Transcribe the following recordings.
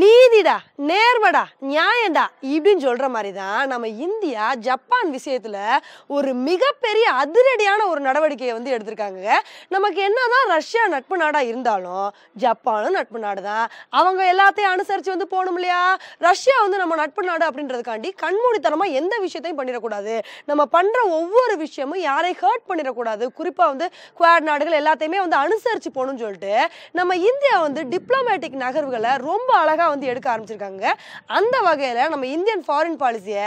நீதிடா நேர்வடா நியாயண்டா இப்படின்னு சொல்கிற மாதிரி தான் நம்ம இந்தியா ஜப்பான் விஷயத்தில் ஒரு மிகப்பெரிய அதிரடியான ஒரு நடவடிக்கையை வந்து எடுத்திருக்காங்க நமக்கு என்னதான் ரஷ்யா நட்பு நாடாக இருந்தாலும் ஜப்பானும் நட்பு நாடு தான் அவங்க எல்லாத்தையும் அனுசரித்து வந்து போகணும் இல்லையா ரஷ்யா வந்து நம்ம நட்பு நாடு அப்படின்றதுக்காண்டி கண்மூடித்தனமாக எந்த விஷயத்தையும் பண்ணிடக்கூடாது நம்ம பண்ணுற ஒவ்வொரு விஷயமும் யாரையும் ஹர்ட் பண்ணிடக்கூடாது குறிப்பாக வந்து குவாட் நாடுகள் எல்லாத்தையுமே வந்து அனுசரித்து போகணும்னு சொல்லிட்டு நம்ம இந்தியா வந்து டிப்ளமேட்டிக் நகர்வுகளை ரொம்ப அழகாக அழகாக வந்து எடுக்க ஆரம்பிச்சிருக்காங்க அந்த வகையில் நம்ம இந்தியன் ஃபாரின் பாலிசியை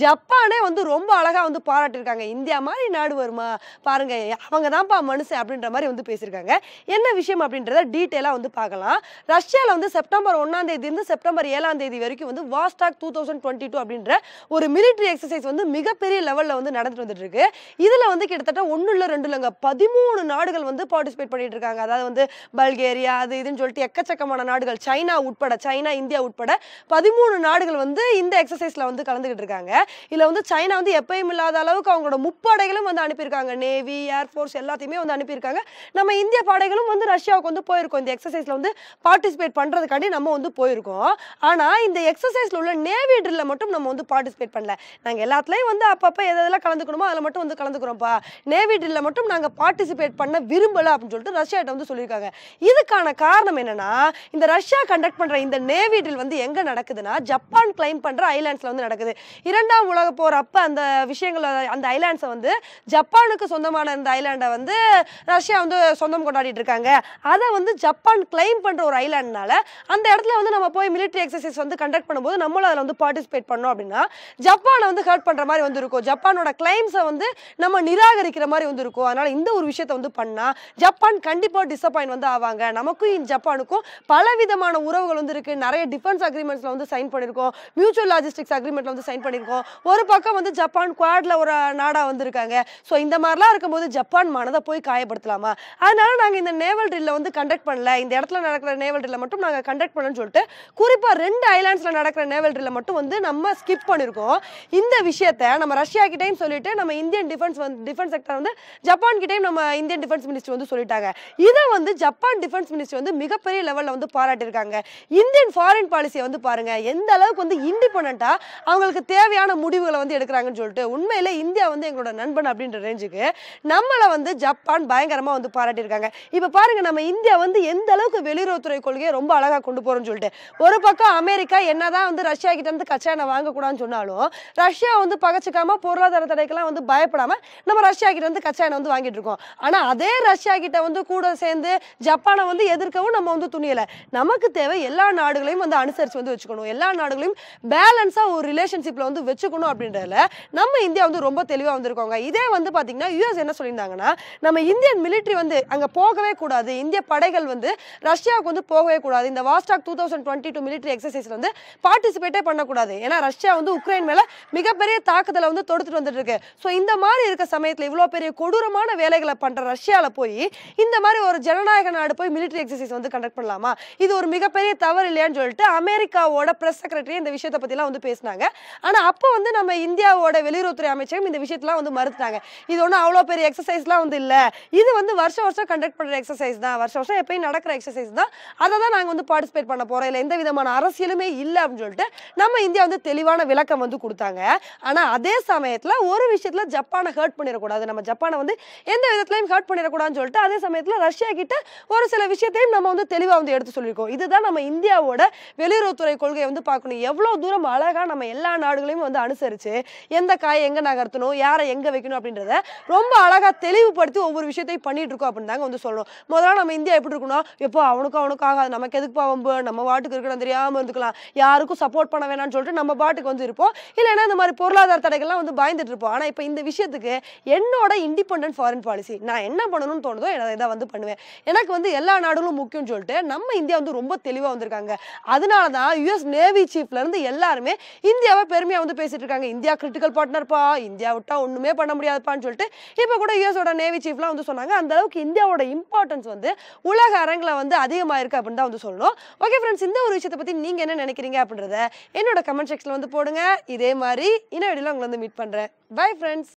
ஜப்பானே வந்து ரொம்ப அழகாக வந்து பாராட்டியிருக்காங்க இந்தியா மாதிரி நாடு வருமா பாருங்க அவங்க தான்ப்பா மனுஷன் அப்படின்ற மாதிரி வந்து பேசியிருக்காங்க என்ன விஷயம் அப்படின்றத டீட்டெயிலாக வந்து பார்க்கலாம் ரஷ்யாவில் வந்து செப்டம்பர் ஒன்றாம் தேதியிலிருந்து செப்டம்பர் ஏழாம் தேதி வரைக்கும் வந்து Vostok two thousand twenty two அப்படின்ற ஒரு மிலிட்ரி எக்ஸசைஸ் வந்து மிகப்பெரிய லெவலில் வந்து நடந்துட்டு வந்துட்டு இருக்கு இதில் வந்து கிட்டத்தட்ட ஒன்று இல்லை ரெண்டு இல்லைங்க பதிமூணு நாடுகள் வந்து பார்ட்டிசிபேட் பண்ணிட்டு இருக்காங்க அதாவது வந்து பல்கேரியா அது இதுன்னு சொல்லிட்டு எக்கச்சக்கமான நாடுகள் சைனா உட்பட சைனா இந்தியா உட்பட பதிமூணு நாடுகள் வந்து இந்த எக்ஸசைஸில் வந்து கலந்துக்கிட்டு இருக்காங்க இதில் வந்து சைனா வந்து எப்பயும் இல்லாத அளவுக்கு அவங்களோட முப்படைகளும் வந்து அனுப்பியிருக்காங்க நேவி ஏர்ஃபோர்ஸ் எல்லாத்தையுமே வந்து அனுப்பியிருக்காங்க நம்ம இந்திய படைகளும் வந்து ரஷ்யாவுக்கு வந்து போயிருக்கோம் இந்த எக்ஸசைஸில் வந்து பார்ட்டிசிபேட் பண்ணுறதுக்காண்டி நம்ம வந்து போயிருக்கோம் ஆனால் இந்த எக்ஸசைஸில் உள்ள நேவி ட்ரில்ல மட்டும் நம்ம வந்து பார்ட்டிசிபேட் பண்ணல நாங்கள் எல்லாத்துலேயும் வந்து அப்பப்போ எதெல்லாம் கலந்துக்கணுமோ அதில் மட்டும் வந்து கலந்துக்கிறோம்ப்பா நேவி ட்ரில்ல மட்டும் நாங்கள் பார்ட்டிசிபேட் பண்ண விரும்பலை அப்படின்னு சொல்லிட்டு ரஷ்யாட்ட வந்து சொல்லியிருக்காங்க இதுக்கான காரணம் என்னன்னா இந்த ரஷ்யா கண்டக்ட் பண்ணுற இந்த இந்த நேவி ட்ரில் வந்து எங்கே நடக்குதுன்னா ஜப்பான் கிளைம் பண்ணுற ஐலாண்ட்ஸில் வந்து நடக்குது இரண்டாம் உலக போர் அப்போ அந்த விஷயங்கள் அந்த ஐலாண்ட்ஸை வந்து ஜப்பானுக்கு சொந்தமான அந்த ஐலாண்டை வந்து ரஷ்யா வந்து சொந்தம் கொண்டாடிட்டு இருக்காங்க அதை வந்து ஜப்பான் கிளைம் பண்ணுற ஒரு ஐலாண்ட்னால அந்த இடத்துல வந்து நம்ம போய் மிலிட்ரி எக்ஸசைஸ் வந்து கண்டக்ட் பண்ணும்போது நம்மளும் அதில் வந்து பார்ட்டிசிபேட் பண்ணோம் அப்படின்னா ஜப்பானை வந்து ஹர்ட் பண்ணுற மாதிரி வந்து இருக்கும் ஜப்பானோட கிளைம்ஸை வந்து நம்ம நிராகரிக்கிற மாதிரி வந்து இருக்கும் அதனால் இந்த ஒரு விஷயத்தை வந்து பண்ணால் ஜப்பான் கண்டிப்பாக டிசப்பாயின் வந்து ஆவாங்க நமக்கும் ஜப்பானுக்கும் பல விதமான உறவுகள் வந்து இருக்குது இருக்கு நிறைய டிஃபென்ஸ் அக்ரிமெண்ட்ஸ்ல வந்து சைன் பண்ணிருக்கோம் மியூச்சுவல் லாஜிஸ்டிக்ஸ் அக்ரிமெண்ட்ல வந்து சைன் பண்ணியிருக்கோம் ஒரு பக்கம் வந்து ஜப்பான் குவாட்ல ஒரு நாடா வந்திருக்காங்க ஸோ இந்த மாதிரிலாம் இருக்கும்போது ஜப்பான் மனதை போய் காயப்படுத்தலாமா அதனால நாங்க இந்த நேவல் ட்ரில்ல வந்து கண்டக்ட் பண்ணல இந்த இடத்துல நடக்கிற நேவல் ட்ரில்ல மட்டும் நாங்க கண்டக்ட் பண்ணலன்னு சொல்லிட்டு குறிப்பாக ரெண்டு ஐலாண்ட்ஸ்ல நடக்கிற நேவல் ட்ரில்ல மட்டும் வந்து நம்ம ஸ்கிப் பண்ணியிருக்கோம் இந்த விஷயத்த நம்ம ரஷ்யா கிட்டையும் சொல்லிட்டு நம்ம இந்தியன் டிஃபென்ஸ் வந்து டிஃபென்ஸ் செக்டர் வந்து ஜப்பான் கிட்டையும் நம்ம இந்தியன் டிஃபென்ஸ் மினிஸ்டர் வந்து சொல்லிட்டாங்க இதை வந்து ஜப்பான் டிஃபென்ஸ் மினிஸ்டர் வந்து மிகப்பெரிய லெவலில் வந்து பாராட்டியிருக்காங்க இந்த இந்தியன் ஃபாரின் பாலிசியை வந்து பாருங்க எந்த அளவுக்கு வந்து இண்டிபெண்ட்டாக அவங்களுக்கு தேவையான முடிவுகளை வந்து எடுக்கிறாங்கன்னு சொல்லிட்டு உண்மையிலே இந்தியா வந்து எங்களோட நண்பன் அப்படின்ற ரேஞ்சுக்கு நம்மளை வந்து ஜப்பான் பயங்கரமாக வந்து பாராட்டியிருக்காங்க இப்போ பாருங்க நம்ம இந்தியா வந்து எந்த அளவுக்கு வெளியுறவுத்துறை கொள்கையை ரொம்ப அழகாக கொண்டு போகிறோம்னு சொல்லிட்டு ஒரு பக்கம் அமெரிக்கா என்னதான் வந்து ரஷ்யா கிட்ட இருந்து கச்சா எண்ணெய் வாங்கக்கூடாதுன்னு சொன்னாலும் ரஷ்யா வந்து பகச்சிக்காம பொருளாதார தடைக்கெல்லாம் வந்து பயப்படாமல் நம்ம ரஷ்யா கிட்ட இருந்து கச்சா எண்ணெய் வந்து வாங்கிட்டு இருக்கோம் ஆனால் அதே ரஷ்யா கிட்ட வந்து கூட சேர்ந்து ஜப்பானை வந்து எதிர்க்கவும் நம்ம வந்து துணியலை நமக்கு தேவை எல்லா நாடும் நாடுகளையும் வந்து அனுசரித்து வந்து வச்சுக்கணும் எல்லா நாடுகளையும் பேலன்ஸாக ஒரு ரிலேஷன்ஷிப்பில் வந்து வச்சுக்கணும் அப்படின்றதுல நம்ம இந்தியா வந்து ரொம்ப தெளிவாக வந்திருக்கோங்க இதே வந்து பார்த்தீங்கன்னா யூஎஸ் என்ன சொல்லியிருந்தாங்கன்னா நம்ம இந்தியன் மிலிட்ரி வந்து அங்கே போகவே கூடாது இந்திய படைகள் வந்து ரஷ்யாவுக்கு வந்து போகவே கூடாது இந்த Vostok two thousand twenty two military எக்ஸசைஸில் வந்து பார்ட்டிசிபேட்டே பண்ணக்கூடாது ஏன்னா ரஷ்யா வந்து உக்ரைன் மேலே மிகப்பெரிய தாக்குதலை வந்து தொடுத்துட்டு வந்துட்டு இருக்கு ஸோ இந்த மாதிரி இருக்க சமயத்தில் இவ்வளோ பெரிய கொடூரமான வேலைகளை பண்ணுற ரஷ்யாவில் போய் இந்த மாதிரி ஒரு ஜனநாயக நாடு போய் மிலிட்ரி எக்ஸசைஸ் வந்து கண்டக்ட் பண்ணலாமா இது ஒரு மிகப்பெரிய தவறு இல்லையான்னு சொல்லிட்டு அமெரிக்காவோட ப்ரெஸ் செக்ரட்டரி இந்த விஷயத்தை பற்றிலாம் வந்து பேசினாங்க ஆனால் அப்போ வந்து நம்ம இந்தியாவோட வெளியுறவுத்துறை அமைச்சகம் இந்த விஷயத்தெலாம் வந்து மறுத்துட்டாங்க இது ஒன்றும் அவ்வளோ பெரிய எக்ஸசைஸ்லாம் வந்து இல்லை இது வந்து வருஷம் வருஷம் கண்டக்ட் பண்ணுற எக்ஸசைஸ் தான் வருஷம் வருஷம் எப்பயும் நடக்கிற எக்ஸசைஸ் தான் அதை தான் நாங்கள் வந்து பார்ட்டிசிபேட் பண்ண போகிறோம் இல்லை எந்த விதமான அரசியலுமே இல்லை அப்படின்னு சொல்லிட்டு நம்ம இந்தியா வந்து தெளிவான விளக்கம் வந்து கொடுத்தாங்க ஆனால் அதே சமயத்தில் ஒரு விஷயத்தில் ஜப்பானை ஹர்ட் பண்ணிடக்கூடாது நம்ம ஜப்பானை வந்து எந்த விதத்துலையும் ஹர்ட் பண்ணிடக்கூடாதுன்னு சொல்லிட்டு அதே சமயத்தில் ரஷ்யா கிட்ட ஒரு சில விஷயத்தையும் நம்ம வந்து தெளிவாக வந்து எடுத்து சொல்லியிருக்கோம் இதுதான் நம்ம இந்தியா இந்தியாவோட வெளியுறவுத்துறை கொள்கையை வந்து பார்க்கணும் எவ்வளோ தூரம் அழகாக நம்ம எல்லா நாடுகளையும் வந்து அனுசரித்து எந்த காயை எங்கே நகர்த்தணும் யாரை எங்கே வைக்கணும் அப்படின்றத ரொம்ப அழகாக தெளிவுபடுத்தி ஒவ்வொரு விஷயத்தையும் பண்ணிகிட்டு இருக்கோம் அப்படின்னு தாங்க வந்து சொல்லணும் முதல்ல நம்ம இந்தியா எப்படி இருக்கணும் எப்போ அவனுக்கும் அவனுக்கும் ஆகாது நமக்கு எதுக்கு பாவம்பு நம்ம பாட்டுக்கு இருக்கணும் தெரியாமல் இருந்துக்கலாம் யாருக்கும் சப்போர்ட் பண்ண வேணாம்னு சொல்லிட்டு நம்ம பாட்டுக்கு வந்து இருப்போம் இல்லைன்னா இந்த மாதிரி பொருளாதார தடைகள்லாம் வந்து பயந்துட்டு இருப்போம் ஆனால் இப்போ இந்த விஷயத்துக்கு என்னோட இண்டிபெண்ட் ஃபாரின் பாலிசி நான் என்ன பண்ணணும்னு தோணுதோ இதை வந்து பண்ணுவேன் எனக்கு வந்து எல்லா நாடுகளும் முக்கியம்னு சொல்லிட்டு நம்ம இந்தியா வந்து ரொம்ப தெளிவாக வந்திருக்காங்க இருக்காங்க அதனால தான் யுஎஸ் நேவி சீஃப்லேருந்து எல்லாருமே இந்தியாவை பெருமையாக வந்து பேசிட்டு இருக்காங்க இந்தியா கிரிட்டிக்கல் பார்ட்னர்ப்பா இந்தியா விட்டா ஒன்றுமே பண்ண முடியாதுப்பான்னு சொல்லிட்டு இப்போ கூட யுஎஸோட நேவி சீஃப்லாம் வந்து சொன்னாங்க அந்த அளவுக்கு இந்தியாவோட இம்பார்ட்டன்ஸ் வந்து உலக அரங்கில் வந்து அதிகமாக இருக்குது அப்படின்னு தான் வந்து சொல்லணும் ஓகே ஃப்ரெண்ட்ஸ் இந்த ஒரு விஷயத்தை பற்றி நீங்கள் என்ன நினைக்கிறீங்க அப்படின்றத என்னோட கமெண்ட் செக்ஷனில் வந்து போடுங்க இதே மாதிரி இன்னும் வீடியோவில் உங்களை வந்து மீட் பண்ணுறேன் பை ஃப்ரெண்ட்ஸ்